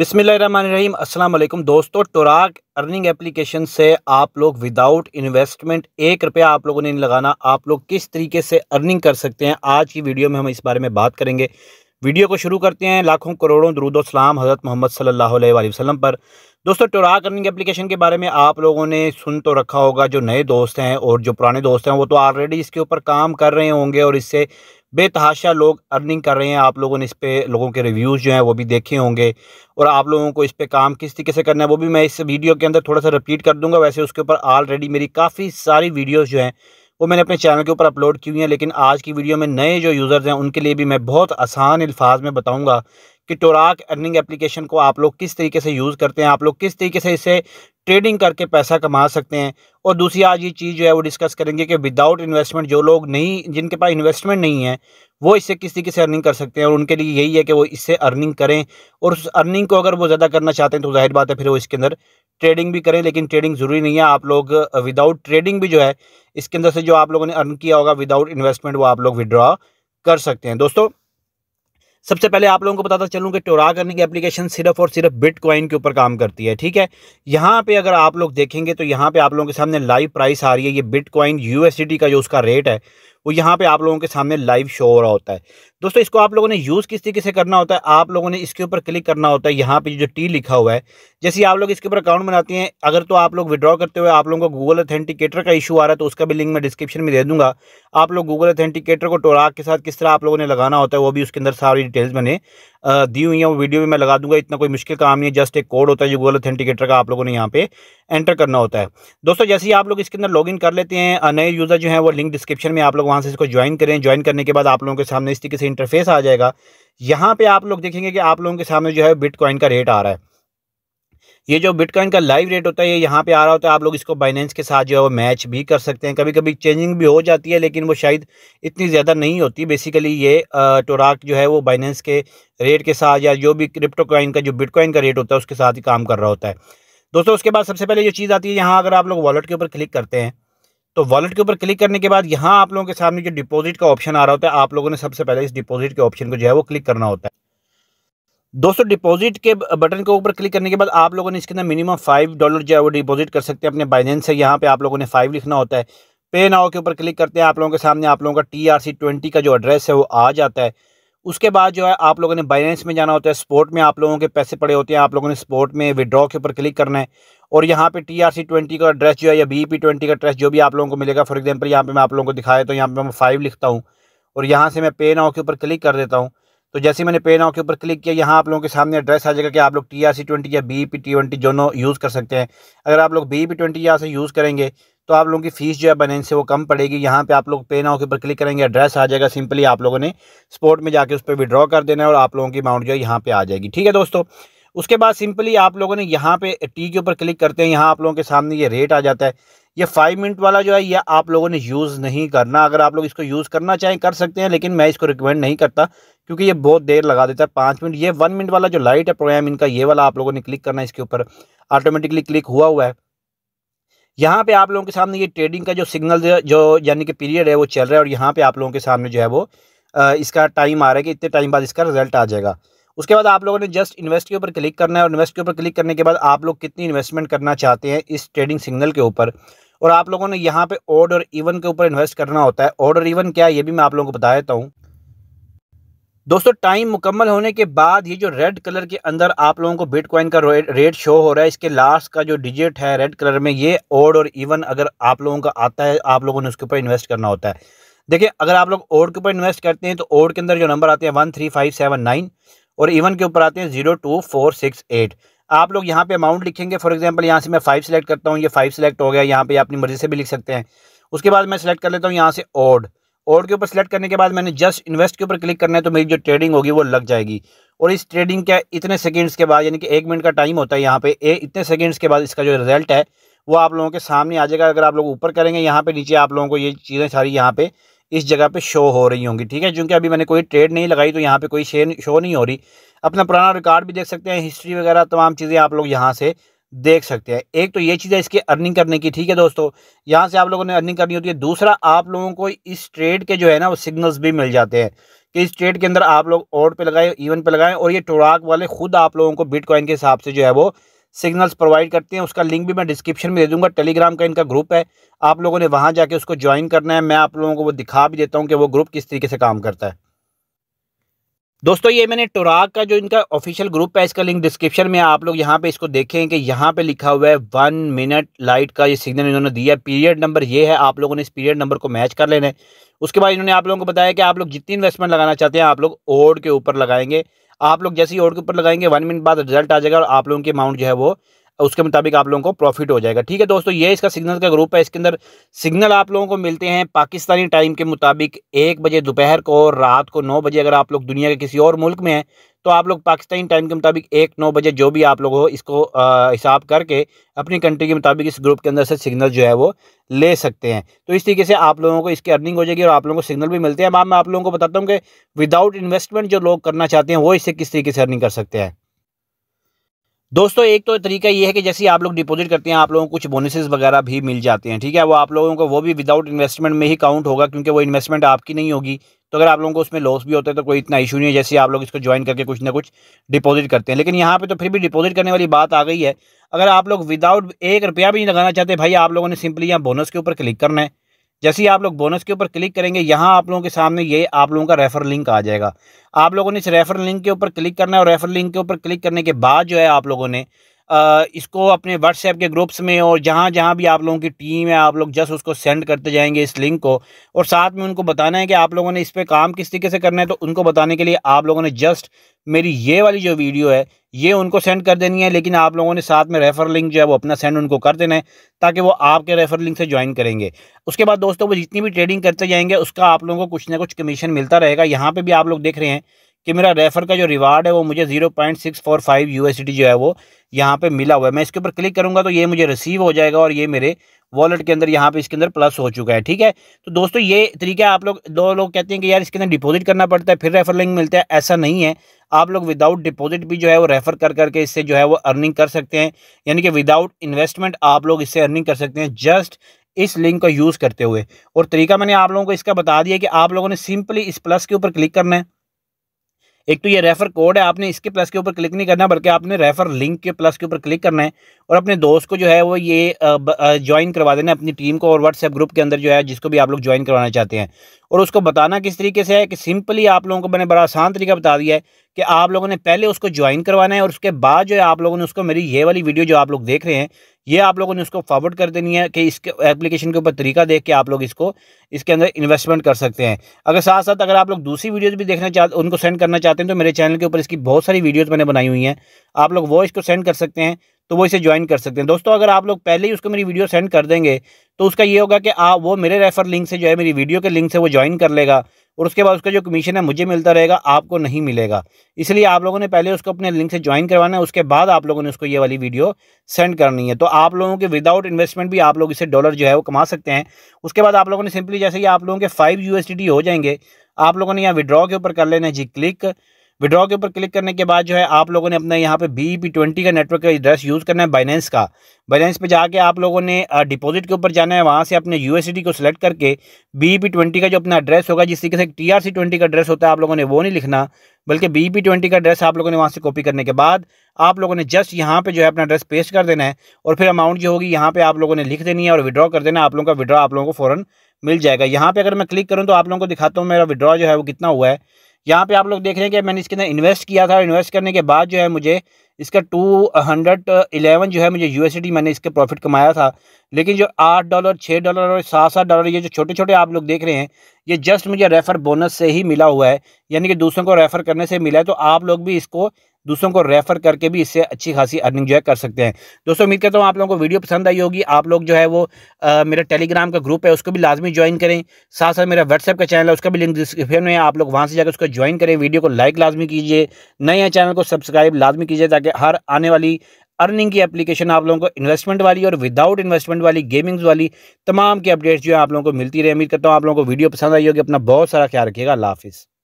अस्सलाम वालेकुम दोस्तों टोराक अर्निंग एप्लीकेशन से आप लोग विदाउट इन्वेस्टमेंट एक रुपया आप लोगों ने नहीं लगाना आप लोग किस तरीके से अर्निंग कर सकते हैं आज की वीडियो में हम इस बारे में बात करेंगे वीडियो को शुरू करते हैं लाखों करोड़ों सलाम हज़रत मोहम्मद अलैहि वसलम पर दोस्तों टोरा अर्निंग एप्लीकेशन के बारे में आप लोगों ने सुन तो रखा होगा जो नए दोस्त हैं और जो पुराने दोस्त हैं वो तो ऑलरेडी इसके ऊपर काम कर रहे होंगे और इससे बेतहाशा लोग अर्निंग कर रहे हैं आप लोगों ने इस पर लोगों के रिव्यूज़ जो हैं वो भी देखे होंगे और आप लोगों को इस पर काम किस तरीके से करना है वो भी मैं इस वीडियो के अंदर थोड़ा सा रिपीट कर दूँगा वैसे उसके ऊपर ऑलरेडी मेरी काफ़ी सारी वीडियोज़ जो हैं वो मैंने अपने चैनल के ऊपर अपलोड की हुई हैं लेकिन आज की वीडियो में नए जो यूज़र्स हैं उनके लिए भी मैं बहुत आसान अल्फाज में बताऊँगा कि टोराक अर्निंग एप्लीकेशन को आप लोग किस तरीके से यूज़ करते हैं आप लोग किस तरीके से इसे ट्रेडिंग करके पैसा कमा सकते हैं और दूसरी आज ये चीज़ जो है वो डिस्कस करेंगे कि विदाउट इन्वेस्टमेंट जो लोग नहीं जिनके पास इन्वेस्टमेंट नहीं है वो इससे किस तरीके से अर्निंग कर सकते हैं और उनके लिए यही है कि वो इससे अर्निंग करें और उस अर्निंग को अगर वो ज़्यादा करना चाहते हैं तो जाहिर बात है फिर वो इसके अंदर ट्रेडिंग भी करें लेकिन ट्रेडिंग ज़रूरी नहीं है आप लोग विदाउट ट्रेडिंग भी जो है इसके अंदर से जो आप लोगों ने अर्न किया होगा विदाउट इन्वेस्टमेंट वो आप लोग विदड्रॉ कर सकते हैं दोस्तों सबसे पहले आप लोगों को बताता चलूँ कि टोरा करने की एप्लीकेशन सिर्फ और सिर्फ बिट के ऊपर काम करती है ठीक है यहाँ पे अगर आप लोग देखेंगे तो यहाँ पे आप लोगों के सामने लाइव प्राइस आ रही है ये बिट क्वाइन का जो उसका रेट है वो यहाँ पे आप लोगों के सामने लाइव शो हो रहा होता है दोस्तों इसको आप लोगों ने यूज़ किस तरीके से करना होता है आप लोगों ने इसके ऊपर क्लिक करना होता है यहाँ पे जो टी लिखा हुआ है जैसे आप लोग इसके ऊपर अकाउंट बनाते हैं अगर तो आप लोग विड्रॉ करते हुए आप लोगों को गूगल अथेंटिकेटर का इशू आ रहा है तो उसका भी लिंक मैं डिस्क्रिप्शन में दे दूंगा आप लोग गूगल अथेंटिकेटर को टोराक के साथ किस तरह आप लोगों ने लगाना होता है वो भी उसके अंदर सारी डिटेल्स मैंने दी हुई हैं वो वीडियो भी मैं लगा दूंगा इतना कोई मुश्किल काम नहीं है जस्ट एक कोड होता है जो गूगल अथेंटिकेटर का आप लोगों ने यहाँ पे एंटर करना होता है दोस्तों जैसे ही आप लोग इसके अंदर लॉग कर लेते हैं नए यूज़र जो है वो लिंक डिस्क्रिप्शन में आप लोग वहाँ से इसको ज्वाइन करें ज्वाइन करने के बाद आप लोगों के सामने इस तरीके से इंटरफेस आ जाएगा यहाँ पे आप लोग देखेंगे कि आप लोगों के सामने जो है बिटकॉइन का रेट आ रहा है ये जो बिटकॉइन का लाइव रेट होता है ये यहाँ पे आ रहा होता है आप लोग इसको बाइनेंस के साथ जो है वो मैच भी कर सकते हैं कभी कभी चेंजिंग भी हो जाती है लेकिन वो शायद इतनी ज़्यादा नहीं होती बेसिकली ये टोराक जो है वो बाइनेंस के रेट के साथ या जो भी क्रिप्टो का जो बिटकॉइन का रेट होता है उसके साथ ही काम कर रहा होता है दोस्तों उसके बाद सबसे पहले जो चीज़ आती है यहाँ अगर आप लोग वॉलेट के ऊपर क्लिक करते हैं तो वॉलेट के ऊपर क्लिक करने के बाद यहाँ आप लोगों के सामने जो डिपॉजिट का ऑप्शन आ रहा होता है आप लोगों ने सबसे पहले इस डिपॉजिट के ऑप्शन को जो है वो क्लिक करना होता है दोस्तों डिपॉजिट के बटन के ऊपर क्लिक करने के बाद आप लोगों ने इसके अंदर मिनिमम फाइव डॉलर जो है वो डिपॉजिट कर सकते हैं अपने बाइनेंस से यहाँ पे आप लोगों ने फाइव लिखना होता है पे नाव के ऊपर क्लिक करते हैं आप लोगों के सामने आप लोगों का टी आर सी ट्वेंटी का जो एड्रेस है वो आ जाता है उसके बाद जो है आप लोगों ने बाइनेंस में जाना होता है स्पोर्ट में आप लोगों के पैसे पड़े होते हैं आप लोगों ने स्पोर्ट में विड्रॉ के ऊपर क्लिक करना है और यहाँ पे टी आर सी ट्वेंटी का एड्रेस जो है या बी पी ट्वेंटी का एड्रेस जो भी आप लोगों को मिलेगा फॉर एग्जाम्पल यहाँ पे मैं आप लोगों को दिखाया तो यहाँ पे मैं फाइव लिखता हूँ और यहाँ से मैं पे नाव के ऊपर क्लिक कर देता हूँ तो जैसे मैंने पे नाव के ऊपर क्लिक किया यहाँ आप लोगों के सामने एड्रेस आ जाएगा कि आप लोग टी आर सी ट्वेंटी या बी पी ट्वेंटी दोनों यूज़ कर सकते हैं अगर आप लोग बी पी ट्वेंटी यहाँ से यूज़ करेंगे तो आप लोगों की फ़ीस जो है बने से वो कम पड़ेगी यहाँ पे आप लोग पे नाव के ऊपर क्लिक करेंगे एड्रेस आ जाएगा सिंपली आप लोगों ने स्पोर्ट में जाके उस पर विड्रॉ कर देना है और आप लोगों की अमाउंट जो है यहाँ पर आ जाएगी ठीक है दोस्तों उसके बाद सिंपली आप लोगों ने यहाँ पे टी के ऊपर क्लिक करते हैं यहाँ आप लोगों के सामने ये रेट आ जाता है ये फाइव मिनट वाला जो है ये आप लोगों ने यूज़ नहीं करना अगर आप लोग इसको यूज़ करना चाहें कर सकते हैं लेकिन मैं इसको रिकमेंड नहीं करता क्योंकि ये बहुत देर लगा देता है पाँच मिनट ये वन मिनट वाला जो लाइट है प्रोग्राम इनका ये वाला आप लोगों ने क्लिक करना है इसके ऊपर ऑटोमेटिकली क्लिक हुआ हुआ है यहाँ पे आप लोगों के सामने ये ट्रेडिंग का जो सिग्नल जो यानी कि पीरियड है वो चल रहा है और यहाँ पे आप लोगों के सामने जो है वो इसका टाइम आ रहा है कि इतने टाइम बाद इसका रिजल्ट आ जाएगा उसके बाद आप लोगों ने जस्ट इन्वेस्ट के ऊपर क्लिक करना है और इन्वेस्ट के ऊपर क्लिक करने के बाद आप लोग कितनी इन्वेस्टमेंट करना चाहते हैं इस ट्रेडिंग सिग्नल के ऊपर और आप लोगों ने यहाँ पे ओड और इवन के ऊपर इन्वेस्ट करना होता है ओड और इवन क्या है ये भी मैं आप लोगों को बता देता हूँ दोस्तों टाइम मुकम्मल होने के बाद ये जो रेड कलर के अंदर आप लोगों को बिटकॉइन का रेट शो हो रहा है इसके लास्ट का जो डिजिट है रेड कलर में ये ओड और इवन अगर आप लोगों का आता है आप लोगों ने उसके ऊपर इन्वेस्ट करना होता है देखिए अगर आप लोग ओड के ऊपर इन्वेस्ट करते हैं तो ओड के अंदर जो नंबर आते हैं one three five seven nine और इवन के ऊपर आते हैं zero two four six eight आप लोग यहाँ पे अमाउंट लिखेंगे फॉर एग्जांपल यहाँ से मैं फाइव सेलेक्ट करता हूँ ये फाइव सेलेक्ट हो गया यहाँ पे अपनी मर्जी से भी लिख सकते हैं उसके बाद मैं सेलेक्ट कर लेता हूँ यहाँ से ओड ओड के ऊपर सेलेक्ट करने के बाद मैंने जस्ट इन्वेस्ट के ऊपर क्लिक करना है तो मेरी जो ट्रेडिंग होगी वो लग जाएगी और इस ट्रेडिंग के इतने सेकेंड्स के बाद यानी कि एक मिनट का टाइम होता है यहाँ पे ए, इतने सेकेंड्स के बाद इसका जो रिजल्ट है वो आप लोगों के सामने आ जाएगा अगर आप लोग ऊपर करेंगे यहाँ पे नीचे आप लोगों को ये चीज़ें सारी यहाँ पे इस जगह पे शो हो रही होंगी ठीक है क्योंकि अभी मैंने कोई ट्रेड नहीं लगाई तो यहाँ पे कोई शेयर शो नहीं हो रही अपना पुराना रिकॉर्ड भी देख सकते हैं हिस्ट्री वगैरह तमाम चीज़ें आप लोग यहाँ से देख सकते हैं एक तो ये चीज़ है इसकी अर्निंग करने की ठीक है दोस्तों यहाँ से आप लोगों ने अर्निंग करनी होती है दूसरा आप लोगों को इस ट्रेड के जो है ना वो सिग्नल्स भी मिल जाते हैं कि इस ट्रेड के अंदर आप लोग ऑड पर लगाएं ईवन पे लगाएं और ये टोराक वाले खुद आप लोगों को बिटकॉइन के हिसाब से जो है वो सिग्नल्स प्रोवाइड करते हैं उसका लिंक भी मैं डिस्क्रिप्शन में दे दूंगा टेलीग्राम का इनका ग्रुप है आप लोगों ने वहाँ जाके उसको ज्वाइन करना है मैं आप लोगों को वो दिखा भी देता हूँ कि वो ग्रुप किस तरीके से काम करता है दोस्तों ये मैंने टोराक का जो इनका ऑफिशियल ग्रुप है इसका लिंक डिस्क्रिप्शन में आप लोग यहाँ पे इसको देखें कि यहाँ पे लिखा हुआ है वन मिनट लाइट का ये सिग्नल इन्होंने दिया पीरियड नंबर ये है आप लोगों ने इस पीरियड नंबर को मैच कर लेना है उसके बाद इन्होंने आप लोगों को बताया कि आप लोग जितनी इन्वेस्टमेंट लगाना चाहते हैं आप लोग ओड के ऊपर लगाएंगे आप लोग जैसे ही ऑर्डर के ऊपर लगाएंगे वन मिनट बाद रिजल्ट आ जाएगा और आप लोगों की अमाउंट जो है वो उसके मुताबिक आप लोगों को प्रॉफिट हो जाएगा ठीक है दोस्तों ये इसका सिग्नल का ग्रुप है इसके अंदर सिग्नल आप लोगों को मिलते हैं पाकिस्तानी टाइम के मुताबिक एक बजे दोपहर को और रात को नौ बजे अगर आप लोग दुनिया के किसी और मुल्क में हैं तो आप लोग पाकिस्तानी टाइम के मुताबिक एक नौ बजे जो भी आप लोग हो इसको हिसाब करके अपनी कंट्री के मुताबिक इस ग्रुप के अंदर से सिग्नल जो है वो ले सकते हैं तो इस तरीके से आप लोगों को इसकी अर्निंग हो जाएगी और आप लोगों को सिग्नल भी मिलते हैं अब मैं आप लोगों को बताता हूँ कि विदाउट इन्वेस्टमेंट जो लोग करना चाहते हैं वो इससे किस तरीके से अर्निंग कर सकते हैं दोस्तों एक तो तरीका ये है कि जैसे आप लोग डिपॉजिट करते हैं आप लोगों को कुछ बोनसेस वगैरह भी मिल जाते हैं ठीक है वो आप लोगों को वो भी विदाउट इन्वेस्टमेंट में ही काउंट होगा क्योंकि वो इन्वेस्टमेंट आपकी नहीं होगी तो अगर आप लोगों को उसमें लॉस भी होता है तो कोई इतना इशू नहीं है जैसे आप लोग इसको ज्वाइन करके कुछ ना कुछ डिपॉजिट करते हैं लेकिन यहाँ पर तो फिर भी डिपॉजिट करने वाली बात आ गई है अगर आप लोग विदाउट एक रुपया भी नहीं लगाना चाहते भाई आप लोगों ने सिंपली यहाँ बोनस के ऊपर क्लिक करना है जैसे ही आप लोग बोनस के ऊपर क्लिक करेंगे यहाँ आप लोगों के सामने ये आप लोगों का रेफर लिंक आ जाएगा आप लोगों ने इस रेफर लिंक के ऊपर क्लिक करना है और रेफर लिंक के ऊपर क्लिक करने के बाद जो है आप लोगों ने इसको अपने व्हाट्सएप के ग्रुप्स में और जहाँ जहाँ भी आप लोगों की टीम है आप लोग जस्ट उसको सेंड करते जाएंगे इस लिंक को और साथ में उनको बताना है कि आप लोगों ने इस पर काम किस तरीके से करना है तो उनको बताने के लिए आप लोगों ने जस्ट मेरी ये वाली जो वीडियो है ये उनको सेंड कर देनी है लेकिन आप लोगों ने साथ में रेफ़र लिंक जो है वो अपना सेंड उनको कर देना है ताकि वो आपके रेफ़र लिंक से ज्वाइन करेंगे उसके बाद दोस्तों वो जितनी भी ट्रेडिंग करते जाएंगे उसका आप लोगों को कुछ ना कुछ कमीशन मिलता रहेगा यहाँ पर भी आप लोग देख रहे हैं कि मेरा रेफ़र का जो रिवार्ड है वो मुझे zero point six four five यू जो है वो यहाँ पे मिला हुआ है मैं इसके ऊपर क्लिक करूँगा तो ये मुझे रिसीव हो जाएगा और ये मेरे वॉलेट के अंदर यहाँ पे इसके अंदर प्लस हो चुका है ठीक है तो दोस्तों ये तरीका आप लोग दो लोग कहते हैं कि यार इसके अंदर डिपॉजिट करना पड़ता है फिर रेफर लिंक मिलता है ऐसा नहीं है आप लोग विदाउट डिपॉजिट भी जो है वो रेफर कर करके इससे जो है वो अर्निंग कर सकते हैं यानी कि विदाउट इन्वेस्टमेंट आप लोग इससे अर्निंग कर सकते हैं जस्ट इस लिंक का यूज़ करते हुए और तरीका मैंने आप लोगों को इसका बता दिया कि आप लोगों ने सिंपली इस प्लस के ऊपर क्लिक करना है एक तो ये रेफर कोड है आपने इसके प्लस के ऊपर क्लिक नहीं करना बल्कि आपने रेफर लिंक के प्लस के ऊपर क्लिक करना है और अपने दोस्त को जो है वो ये ज्वाइन करवा देना अपनी टीम को और व्हाट्सएप ग्रुप के अंदर जो है जिसको भी आप लोग ज्वाइन करवाना चाहते हैं और उसको बताना किस तरीके से है कि सिंपली आप लोगों को मैंने बड़ा आसान तरीका बता दिया है कि आप लोगों ने पहले उसको ज्वाइन करवाना है और उसके बाद जो है आप लोगों ने उसको मेरी ये वाली वीडियो जो आप लोग देख रहे हैं ये आप लोगों ने उसको फॉरवर्ड कर देनी है कि इसके एप्लीकेशन के ऊपर तरीका देख के आप लोग इसको इसके अंदर इन्वेस्टमेंट कर सकते हैं अगर साथ साथ अगर आप लोग दूसरी वीडियोज़ भी देखना चाहते उनको सेंड करना चाहते हैं तो मेरे चैनल के ऊपर इसकी बहुत सारी वीडियोज़ मैंने बनाई हुई हैं आप लोग वो इसको सेंड कर सकते हैं तो वो इसे ज्वाइन कर सकते हैं दोस्तों अगर आप लोग पहले ही उसको मेरी वीडियो सेंड कर देंगे तो उसका ये होगा कि आप वो मेरे रेफर लिंक से जो है मेरी वीडियो के लिंक से वो ज्वाइन कर लेगा और उसके बाद उसका जो कमीशन है मुझे मिलता रहेगा आपको नहीं मिलेगा इसलिए आप लोगों ने पहले उसको अपने लिंक से ज्वाइन करवाना है उसके बाद आप लोगों ने उसको ये वाली वीडियो सेंड करनी है तो आप लोगों के विदाउट इन्वेस्टमेंट भी आप लोग इसे डॉलर जो है वो कमा सकते हैं उसके बाद आप लोगों ने सिंपली जैसे ही आप लोगों के फाइव यू हो जाएंगे आप लोगों ने यहाँ विड्रॉ के ऊपर कर लेना है जी क्लिक विड्रॉ के ऊपर क्लिक करने के बाद जो है आप लोगों ने अपना यहाँ पे बी पी ट्वेंटी का नेटवर्क का एड्रेस यूज़ करना है बाइनेंस का बाइनेंस पे जाके आप लोगों ने डिपॉजिट के ऊपर जाना है वहाँ से अपने यू को सिलेक्ट करके बी पी ट्वेंटी का जो अपना एड्रेस होगा जिस तरीके से टी आर सी ट्वेंटी का एड्रेस होता है आप लोगों ने वो नहीं लिखना बल्कि बी पी ट्वेंटी का एड्रेस आप लोगों ने वहाँ से कॉपी करने के बाद आप लोगों ने जस्ट यहाँ पे जो है अपना एड्रेस पेस्ट कर देना है और फिर अमाउंट जो होगी यहाँ पे आप लोगों ने लिख देनी है और विड्रॉ कर देना आप लोगों का विड्रॉ आप लोगों को फ़ौरन मिल जाएगा यहाँ पे अगर मैं क्लिक करूँ तो आप लोगों को दिखाता हूँ मेरा विड्रॉ जो है वो कितना हुआ है यहाँ पे आप लोग देख रहे हैं कि मैंने इसके अंदर इन्वेस्ट किया था इन्वेस्ट करने के बाद जो है मुझे इसका टू हंड्रेड इलेवन जो है मुझे यूएसडी मैंने इसके प्रॉफिट कमाया था लेकिन जो आठ डॉलर छः डॉलर और सात सात डॉलर ये जो छोटे छोटे आप लोग देख रहे हैं ये जस्ट मुझे रेफ़र बोनस से ही मिला हुआ है यानी कि दूसरों को रेफ़र करने से मिला है तो आप लोग भी इसको दूसरों को रेफ़र करके भी इससे अच्छी खासी अर्निंग जो है कर सकते हैं दोस्तों उम्मीद करता हूँ आप लोगों को वीडियो पसंद आई होगी आप लोग जो है वो आ, मेरा टेलीग्राम का ग्रुप है उसको भी लाजमी ज्वाइन करें साथ साथ मेरा व्हाट्सएप का चैनल है उसका भी लिंक डिस्क्रिप्शन में है आप लोग वहाँ से जाकर उसको ज्वाइन करें वीडियो को लाइक लाजमी कीजिए नए चैनल को सब्सक्राइब लाजमी कीजिए ताकि हर आने वाली अर्निंग की एप्लीकेशन आप लोगों को इन्वेस्टमेंट वाली और विदाउट इन्वेस्टमेंट वाली गेमिंग्स वाली तमाम की अपडेट्स जो है आप लोगों को मिलती रहे उम्मीद करता हूँ आप लोगों को वीडियो पसंद आई होगी अपना बहुत सारा ख्याल रखिएगा हाफिज़